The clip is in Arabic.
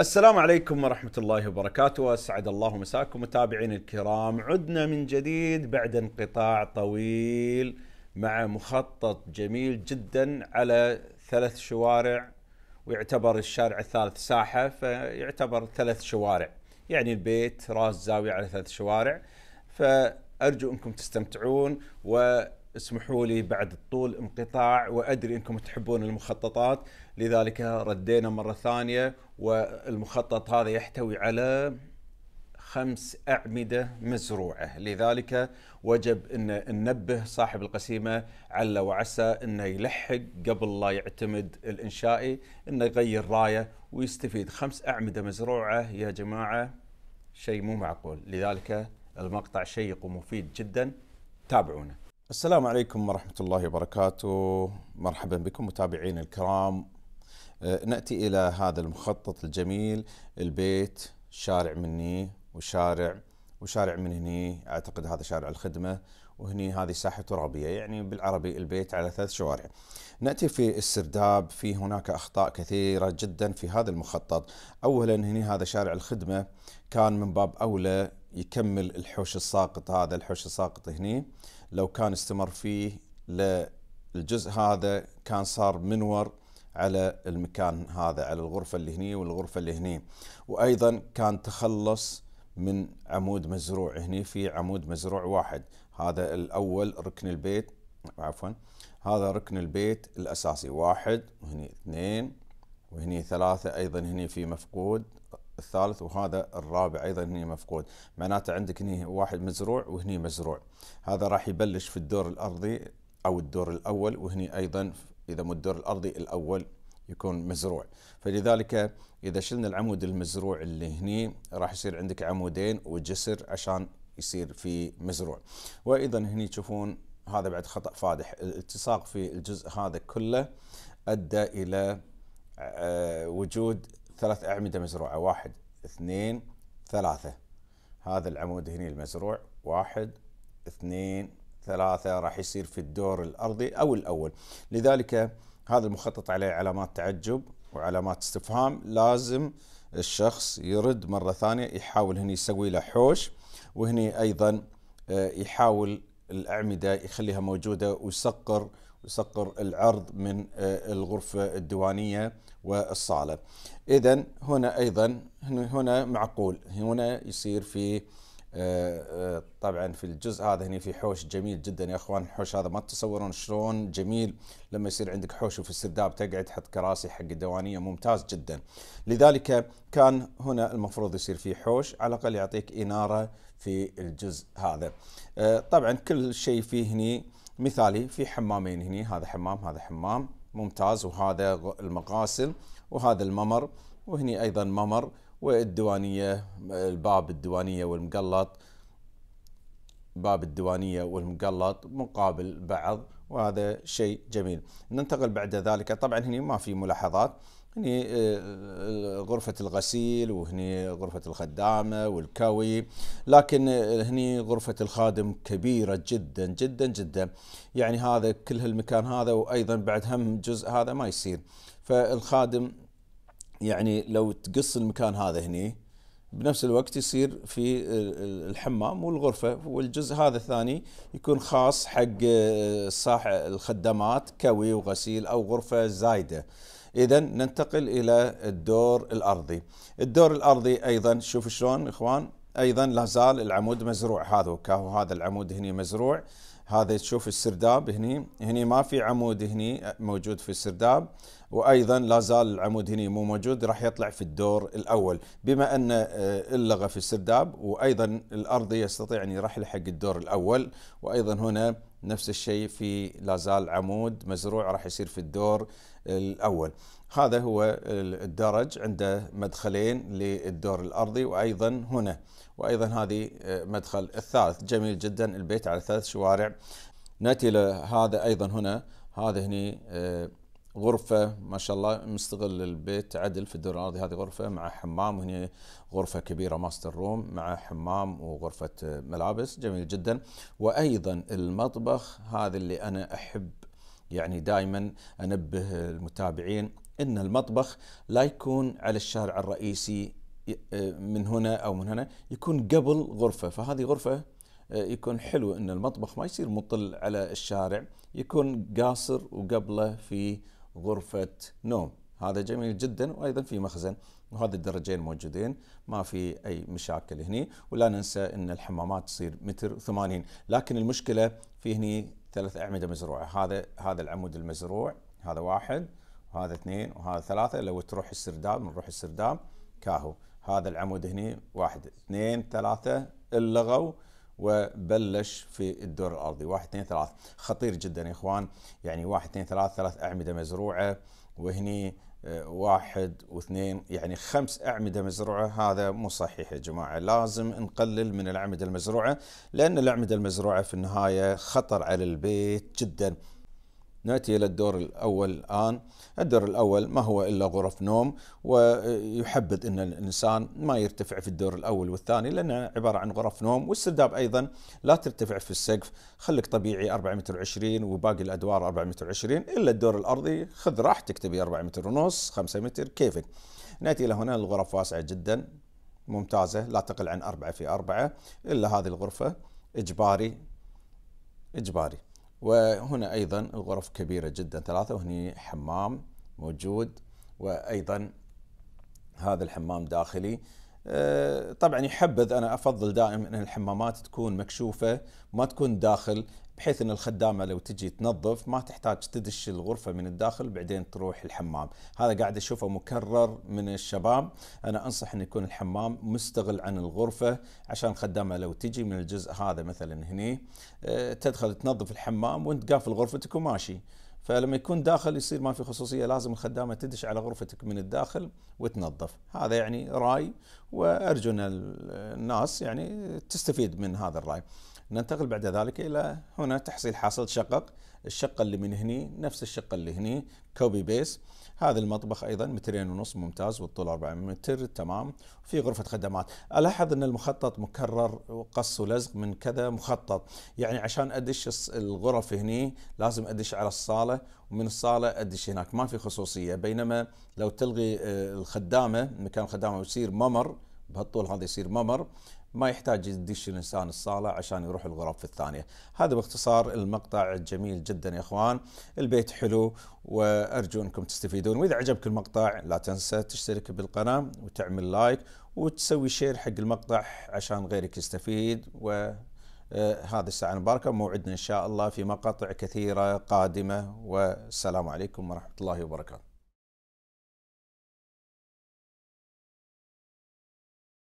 السلام عليكم ورحمة الله وبركاته أسعد الله مساكم متابعين الكرام عدنا من جديد بعد انقطاع طويل مع مخطط جميل جدا على ثلاث شوارع ويعتبر الشارع الثالث ساحة فيعتبر ثلاث شوارع يعني البيت راس زاوية على ثلاث شوارع فأرجو أنكم تستمتعون و اسمحوا لي بعد طول انقطاع وادري انكم تحبون المخططات لذلك ردينا مره ثانيه والمخطط هذا يحتوي على خمس أعمدة مزروعة لذلك وجب أن ننبه صاحب القسيمة عل وعسى أنه يلحق قبل لا يعتمد الإنشائي أنه يغير راية ويستفيد خمس أعمدة مزروعة يا جماعة شيء مو معقول لذلك المقطع شيق ومفيد جدا تابعونا السلام عليكم ورحمة الله وبركاته مرحبا بكم متابعينا الكرام آه، نأتي إلى هذا المخطط الجميل البيت شارع مني وشارع وشارع من هني أعتقد هذا شارع الخدمة وهني هذه ساحة ترابية يعني بالعربي البيت على ثلاث شوارع نأتي في السرداب في هناك أخطاء كثيرة جدا في هذا المخطط أولا هني هذا شارع الخدمة كان من باب أولى يكمل الحوش الساقط هذا الحوش الساقط هني لو كان استمر فيه للجزء هذا كان صار منور على المكان هذا على الغرفة اللي هني والغرفة اللي هني وأيضا كان تخلص من عمود مزروع هني في عمود مزروع واحد هذا الأول ركن البيت عفوا هذا ركن البيت الأساسي واحد وهني اثنين وهني ثلاثة أيضا هني في مفقود الثالث وهذا الرابع أيضا هني مفقود معناته عندك هني واحد مزروع وهني مزروع هذا راح يبلش في الدور الأرضي أو الدور الأول وهني أيضا إذا مو الدور الأرضي الأول يكون مزروع فلذلك إذا شلنا العمود المزروع اللي هني راح يصير عندك عمودين وجسر عشان يصير في مزروع وايضا هني تشوفون هذا بعد خطا فادح الالتصاق في الجزء هذا كله ادى الى آه، وجود ثلاث اعمده مزروعه واحد اثنين ثلاثه هذا العمود هني المزروع واحد اثنين ثلاثه راح يصير في الدور الارضي او الاول لذلك هذا المخطط عليه علامات تعجب وعلامات استفهام لازم الشخص يرد مرة ثانية يحاول هني يسوي له حوش وهني أيضا آه، يحاول الأعمدة يخليها موجودة ويسقر يسقر العرض من آه، الغرفة الديوانية والصالة إذا هنا أيضا هنا معقول هنا يصير في آه، آه، طبعا في الجزء هذا هنا في حوش جميل جدا يا اخوان الحوش هذا ما تتصورون شلون جميل لما يصير عندك حوش وفي السرداب تقعد تحط كراسي حق الديوانيه ممتاز جدا لذلك كان هنا المفروض يصير في حوش على الاقل يعطيك اناره في الجزء هذا آه، طبعا كل شيء فيه هنا مثالي في حمامين هنا هذا حمام هذا حمام ممتاز وهذا المغاسل وهذا الممر وهني ايضا ممر والديوانية الباب الديوانية والمقلط باب الديوانية والمقلط مقابل بعض وهذا شيء جميل ننتقل بعد ذلك طبعا هنا ما في ملاحظات هنا آه، غرفة الغسيل وهنا غرفة الخدامة والكوي لكن آه، هنا غرفة الخادم كبيرة جدا جدا جدا يعني هذا كل هالمكان هذا وأيضا بعد هم جزء هذا ما يصير فالخادم يعني لو تقص المكان هذا هني بنفس الوقت يصير في الحمام والغرفه والجزء هذا الثاني يكون خاص حق آه، صاح الخدمات كوي وغسيل او غرفه زايده. اذا ننتقل الى الدور الارضي. الدور الارضي ايضا شوف شلون اخوان ايضا لا زال العمود مزروع هذا وكاهو هذا العمود هنا مزروع هذا تشوف السرداب هني هني ما في عمود هني موجود في السرداب وايضا لا زال العمود هني مو موجود راح يطلع في الدور الاول بما ان آه، اللغه في السرداب وايضا الارضي يستطيع ان يرحل حق الدور الاول وايضا هنا نفس الشيء في لازال عمود مزروع راح يصير في الدور الأول هذا هو الدرج عنده مدخلين للدور الأرضي وأيضا هنا وأيضا هذه آه، مدخل الثالث جميل جدا البيت على ثلاث شوارع نأتي لهذا أيضا هنا هذا هني آه، غرفة ما شاء الله مستغل البيت عدل في الدور الأرضي هذه غرفة مع حمام وهنا غرفة كبيرة ماستر روم مع حمام وغرفة ملابس جميل جدا وأيضا المطبخ هذا اللي أنا أحب يعني دائما أنبه المتابعين أن المطبخ لا يكون على الشارع الرئيسي من هنا أو من هنا يكون قبل غرفة فهذه غرفة آه، يكون حلو أن المطبخ ما يصير مطل على الشارع يكون قاصر وقبله في غرفة نوم هذا جميل جدا وايضا في مخزن وهذا الدرجين موجودين ما في اي مشاكل هني ولا ننسى ان الحمامات تصير متر 80 لكن المشكله في هني ثلاث اعمده مزروعه هذا هذا العمود المزروع هذا واحد وهذا اثنين وهذا ثلاثه لو تروح السرداب نروح السرداب كاهو هذا العمود هني واحد اثنين ثلاثه اللغو وبلش في الدور الارضي واحد اثنين ثلاث خطير جدا يا اخوان يعني واحد اثنين ثلاث ثلاث اعمده مزروعه وهني آه، واحد واثنين يعني خمس أعمدة مزروعة هذا مو صحيح يا جماعة لازم نقلل من الأعمدة المزروعة لأن الأعمدة المزروعة في النهاية خطر على البيت جداً ناتي الى الدور الاول الان، الدور الاول ما هو الا غرف نوم ويحبذ ان الانسان ما يرتفع في الدور الاول والثاني لانها عباره عن غرف نوم والسرداب ايضا لا ترتفع في السقف، خليك طبيعي 4 متر 20 وباقي الادوار 4 متر 20 الا الدور الارضي خذ راحتك تبي 4 متر ونص 5 متر كيفك. ناتي الى هنا الغرف واسعه جدا ممتازه لا تقل عن 4 في 4 الا هذه الغرفه اجباري اجباري. وهنا أيضا الغرف كبيرة جدا ثلاثة وهني حمام موجود وأيضا هذا الحمام داخلي آه، طبعا يحبذ انا افضل دائما ان الحمامات تكون مكشوفه ما تكون داخل بحيث ان الخدامه لو تجي تنظف ما تحتاج تدش الغرفه من الداخل بعدين تروح الحمام، هذا قاعد اشوفه مكرر من الشباب، انا انصح ان يكون الحمام مستغل عن الغرفه عشان الخدامه لو تجي من الجزء هذا مثلا هني آه، تدخل تنظف الحمام وانت قافل غرفتك وماشي. فلما يكون داخل يصير ما في خصوصيه لازم الخدامه تدش على غرفتك من الداخل وتنظف هذا يعني راي وارجو ان الناس يعني تستفيد من هذا الراي ننتقل بعد ذلك إلى هنا تحصيل حاصل شقق الشقة اللي من هني نفس الشقة اللي هني كوبي بيس هذا المطبخ أيضا مترين ونص ممتاز والطول 4 متر تمام في غرفة خدمات ألاحظ أن المخطط مكرر وقص ولزق من كذا مخطط يعني عشان أدش الغرف هني لازم أدش على الصالة ومن الصالة أدش هناك ما في خصوصية بينما لو تلغي آه، الخدامة مكان الخدامة ويصير ممر بهالطول هذا يصير ممر ما يحتاج يدش الانسان الصاله عشان يروح الغرف الثانيه، هذا باختصار المقطع الجميل جدا يا اخوان، البيت حلو وارجو انكم تستفيدون، واذا عجبك المقطع لا تنسى تشترك بالقناه وتعمل لايك وتسوي شير حق المقطع عشان غيرك يستفيد و آه، هذه الساعة المباركة موعدنا إن شاء الله في مقاطع كثيرة قادمة والسلام عليكم ورحمة الله وبركاته